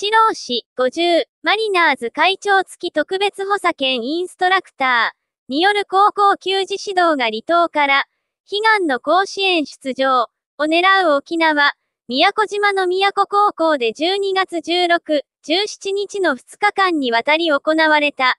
一郎氏50、マリナーズ会長付き特別補佐兼インストラクターによる高校球児指導が離島から、悲願の甲子園出場を狙う沖縄、宮古島の宮古高校で12月16、17日の2日間にわたり行われた。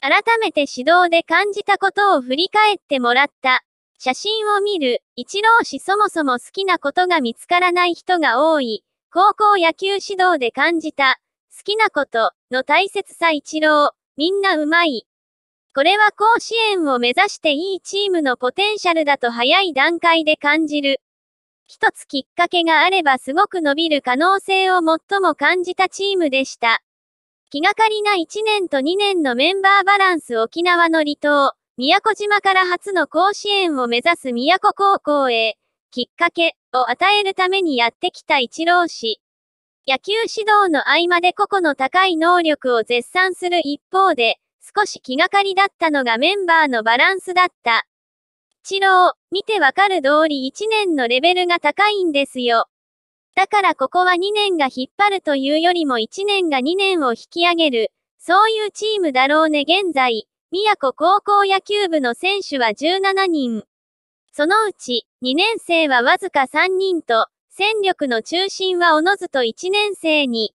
改めて指導で感じたことを振り返ってもらった。写真を見る、一郎氏そもそも好きなことが見つからない人が多い。高校野球指導で感じた、好きなことの大切さ一郎、みんなうまい。これは甲子園を目指していいチームのポテンシャルだと早い段階で感じる。一つきっかけがあればすごく伸びる可能性を最も感じたチームでした。気がかりな1年と2年のメンバーバランス沖縄の離島、宮古島から初の甲子園を目指す宮古高校へ、きっかけを与えるためにやってきた一郎氏。野球指導の合間で個々の高い能力を絶賛する一方で、少し気がかりだったのがメンバーのバランスだった。一郎、見てわかる通り1年のレベルが高いんですよ。だからここは2年が引っ張るというよりも1年が2年を引き上げる、そういうチームだろうね現在、宮古高校野球部の選手は17人。そのうち、2年生はわずか3人と、戦力の中心はおのずと1年生に。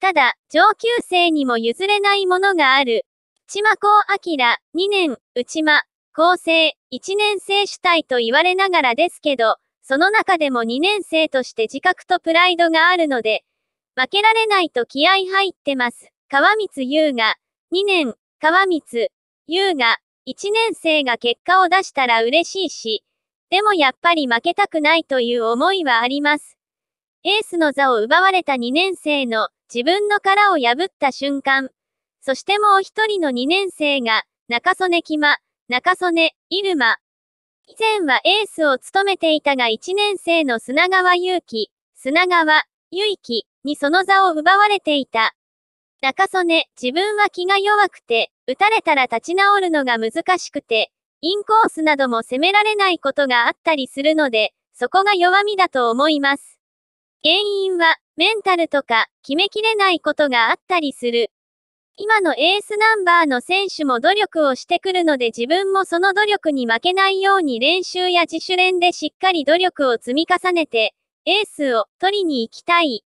ただ、上級生にも譲れないものがある。千間公明、2年、内間、高生、1年生主体と言われながらですけど、その中でも2年生として自覚とプライドがあるので、負けられないと気合入ってます。川光優が、2年、川光優が、1年生が結果を出したら嬉しいし、でもやっぱり負けたくないという思いはあります。エースの座を奪われた2年生の自分の殻を破った瞬間、そしてもう一人の2年生が中曽根木間、中曽根、入間。以前はエースを務めていたが1年生の砂川祐希、砂川、祐希にその座を奪われていた。中曽根、自分は気が弱くて、打たれたら立ち直るのが難しくて、インコースなども攻められないことがあったりするので、そこが弱みだと思います。原因は、メンタルとか、決めきれないことがあったりする。今のエースナンバーの選手も努力をしてくるので自分もその努力に負けないように練習や自主練でしっかり努力を積み重ねて、エースを取りに行きたい。